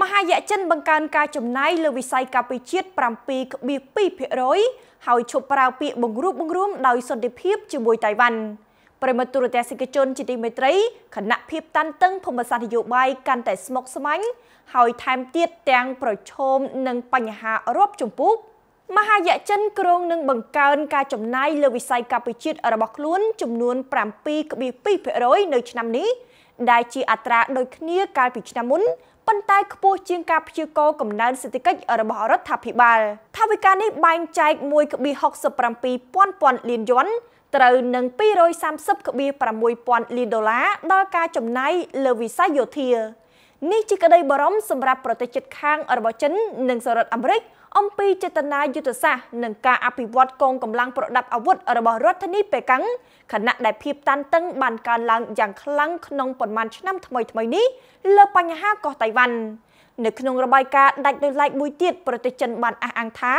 មហាយៈចិនបង្កើនការចំណាយលើវិស័យកាពិជាតិ7.2%ហើយឈប់ប្រើពាក្យបង្រួបបង្រួមដោយសន្តិភាពជាមួយតៃវ៉ាន់ប្រិមត្តទូរទស្សនិកជនជាទីមេត្រីគណៈភាពតាន់តឹងភូមិសាស្ត្រនយោបាយកាន់តែស្មុគស្មាញហើយថែមទៀតទាំងប្រឈមនឹងបញ្ហារាប់ចម្ពោះមហាយៈចិនក្រុងនឹងបង្កើនការចំណាយលើវិស័យកាពិជាតិរបស់ខ្លួនចំនួន7.2%នៅឆ្នាំនេះដែលជាអត្រាដូចគ្នាកាលពីឆ្នាំមុនប៉ុន្តែខ្ពស់ជាងការព្យាករកំណើនសេដ្ឋកិច្ចរបស់រដ្ឋាភិបាលថាវិការនេះបែងចែក1.67000លានយន់ត្រូវនឹង230.6000លានដុល្លារដល់ការចំណាយលើវិស័យយោធានេះជាក្តីបារម្ភសម្រាប់ប្រទេសជិតខាងរបស់ចិននិងសហរដ្ឋអាមេរិកអំពីចេតនាយុទ្ធសាស្ត្រនិងការអភិវឌ្ឍកងកម្លាំងប្រដាប់អាវុធរបស់រដ្ឋធានីប៉េកាំងខណៈដែលភាពតានតឹងបានកើនឡើងយ៉ាងខ្លាំងក្នុងប៉ុន្មានឆ្នាំថ្មីៗនេះលើបញ្ហាកោះតៃវ៉ាន់នៅក្នុងរបាយការណ៍ដាច់ដោយឡែកមួយទៀតប្រទេសចិនបានអះអាងថា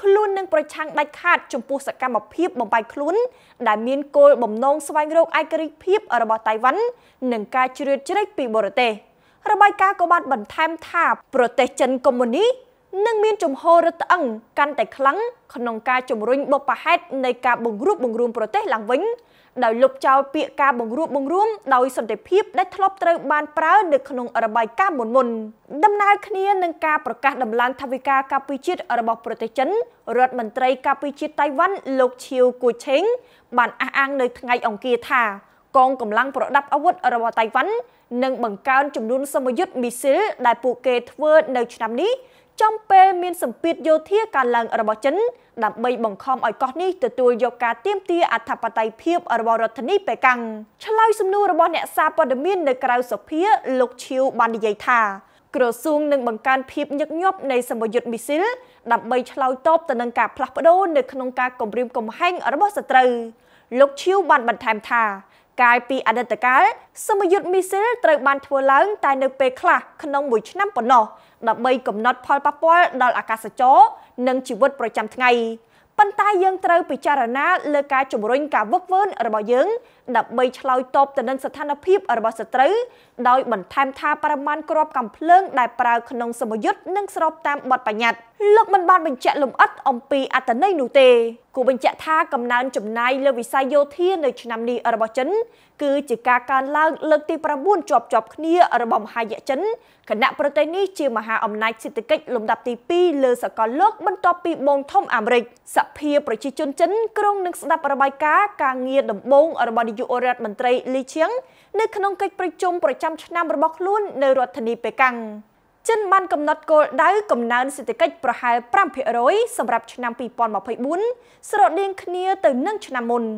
ខ្លួននឹងប្រឆាំងដាច់ខាតចំពោះសកម្មភាពបំបែកខ្លួនដែលមានគោលបំណងស្វែងរកឯករាជ្យភាពរបស់តៃវ៉ាន់និងការជ្រៀតជ្រែកពីបរទេស។របាយការណ៍ក៏បានបន្ថែមថាប្រទេសចិនកុម្មុយនីនឹងមានជំហររឹតអឹងកាន់តែខ្លាំងក្នុងការជំរុញបបផហេតនៃការបង្រួបបង្រួមប្រទេសឡើងវិញដោយលុបចោលពាក្យការបង្រួបបង្រួមដោយសន្តិភាពដែលធ្លាប់ត្រូវបានប្រើនៅក្នុងរបាយការណ៍មុនមុនដំណើរគ្នានឹងការប្រកាសដំឡើងថវិកាការពារជាតិរបស់ប្រទេសចិនរដ្ឋមន្ត្រីការពារជាតិតៃវ៉ាន់លោកឈៀវគូឆេងបានអះអាងនៅថ្ងៃអង្គារថាកងកម្លាំងប្រដាប់អាវុធរបស់តៃវ៉ាន់និងបង្កើនចំនួនសមយុទ្ធមីស៊ីលដែលពួកគេធ្វើ នៅ ឆ្នាំនេះចំពេលមានសម្ពាធយោធាកើនឡើងរបស់ចិនដើម្បីបង្ខំឲ្យកោះនេះទទួលយកការទៀមទាអធិបតេយ្យភាពរបស់រដ្ឋាភិបាលប៉េកាំងឆ្លើយសំណួររបស់អ្នកសារព័ត៌មាននៅក្រៅសភាលោកឈៀវបាននិយាយថាក្រសួងនឹងបង្កើនភាពញឹកញាប់នៃសមយុទ្ធមីស៊ីលដើម្បីឆ្លើយតបទៅនឹងការផ្លាស់ប្ដូរនៅក្នុងការគម្រាមកំហែងរបស់សត្រូវលោកឈៀវបានបន្ថែមថាកាលពីអតីតកាលសមយុទ្ធមីស៊ីលត្រូវបានធ្វើឡើងតែនៅពេលខ្លះក្នុងមួយឆ្នាំប៉ុណ្ណោះដើម្បីកំណត់ផលប៉ះពាល់ដល់អាកាសចរណ៍និងជីវិតប្រចាំថ្ងៃប៉ុន្តែយើងត្រូវពិចារណាលើការជំរុញការវឹកវើរបស់យើងដើម្បីឆ្លើយតបទៅនឹងស្ថានភាព របស់សត្រូវដោយបន្ថែមថាប្រមាណគ្រាប់កំភ្លើងដែលប្រើក្នុងសមយុទ្ធនឹងស្រប តាមបទបញ្ញត្តិលោកមិនបានបញ្ជាក់លម្អិតអំពីអត្តន័យនោះទេគូបញ្ជាក់ថាកំណើនចំណាយលើវិស័យយោធានៅឆ្នាំនេះរបស់ចិនគឺជាការកើនឡើងលើកទី9ជាប់ជាប់គ្នារបស់មហាយៈចិនគណៈប្រទេសនេះជាមហាអំណាចសេដ្ឋកិច្ចលំដាប់ទី2លើ សកលលោកបន្ទាប់ពីបងធំអាមេរិក សភាប្រជាជនចិនក្រុងនឹងស្ដាប់របាយការណ៍ការងារដំបូងរបស់នាយករដ្ឋមន្ត្រីលីឈៀងនៅក្នុងកិច្ចប្រជុំប្រចាំឆ្នាំរបស់ខ្លួននៅរដ្ឋធានីប៉េកាំងចិនបានកំណត់គោលដៅកំណើនសេដ្ឋកិច្ចប្រហែល5%សម្រាប់ឆ្នាំ2024ស្រដៀងគ្នាទៅនឹងឆ្នាំមុន។